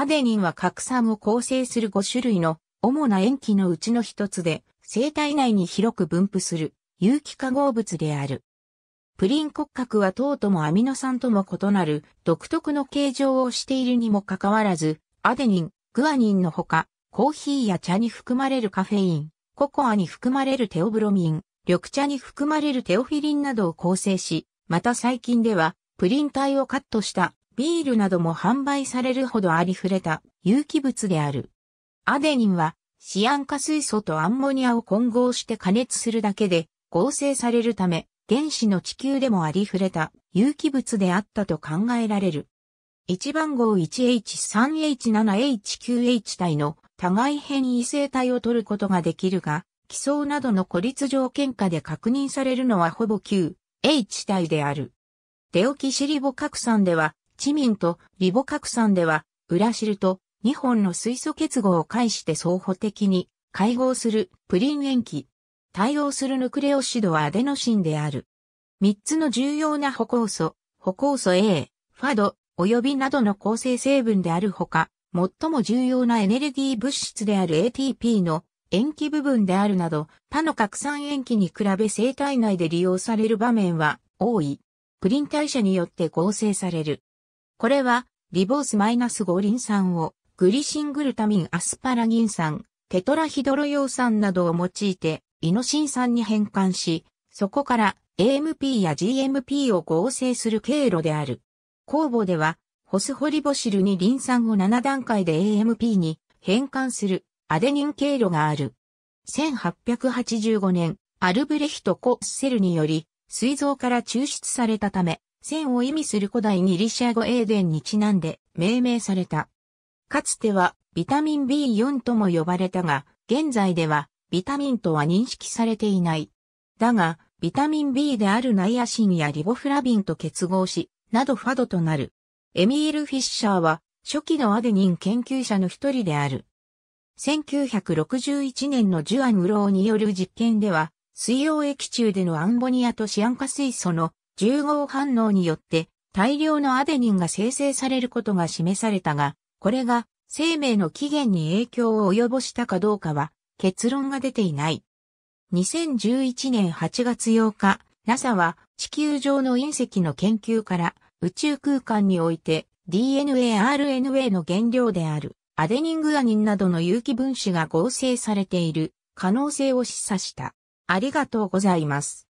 アデニンは核酸を構成する5種類の主な塩基のうちの一つで、生体内に広く分布する有機化合物である。プリン骨格は糖ともアミノ酸とも異なる独特の形状をしているにもかかわらず、アデニン、グアニンのほか、コーヒーや茶に含まれるカフェイン、ココアに含まれるテオブロミン、緑茶に含まれるテオフィリンなどを構成し、また最近では、プリン体をカットしたビールなども販売されるほどありふれた有機物である。アデニンはシアン化水素とアンモニアを混合して加熱するだけで合成されるため原子の地球でもありふれた有機物であったと考えられる。1番号 1H3H7H9H 体の互い変異性体を取ることができるが、基礎などの孤立条件下で確認されるのはほぼ 9H 体である。デオキシリボ核酸ではチミンとリボ核酸では、ウラシルと2本の水素結合を介して相方的に会合するプリン塩基。対応するヌクレオシドはアデノシンである。3つの重要な歩酵素、歩酵素 A、ファド、及びなどの構成成分であるほか、最も重要なエネルギー物質である ATP の塩基部分であるなど、他の核酸塩基に比べ生体内で利用される場面は多い。プリン代謝によって合成される。これは、リボースマイナ -5 リン酸を、グリシングルタミンアスパラギン酸、テトラヒドロヨ酸などを用いて、イノシン酸に変換し、そこから AMP や GMP を合成する経路である。酵母では、ホスホリボシルにリン酸を7段階で AMP に変換するアデニン経路がある。1885年、アルブレヒト・コッセルにより、水臓から抽出されたため、線を意味する古代ギリシャ語エーデンにちなんで命名された。かつてはビタミン B4 とも呼ばれたが、現在ではビタミンとは認識されていない。だが、ビタミン B であるナイアシンやリボフラビンと結合し、などファドとなる。エミール・フィッシャーは初期のアデニン研究者の一人である。1961年のジュアン・ウローによる実験では、水溶液中でのアンボニアとシアン化水素の10号反応によって大量のアデニンが生成されることが示されたが、これが生命の起源に影響を及ぼしたかどうかは結論が出ていない。2011年8月8日、NASA は地球上の隕石の研究から宇宙空間において DNA、RNA の原料であるアデニングアニンなどの有機分子が合成されている可能性を示唆した。ありがとうございます。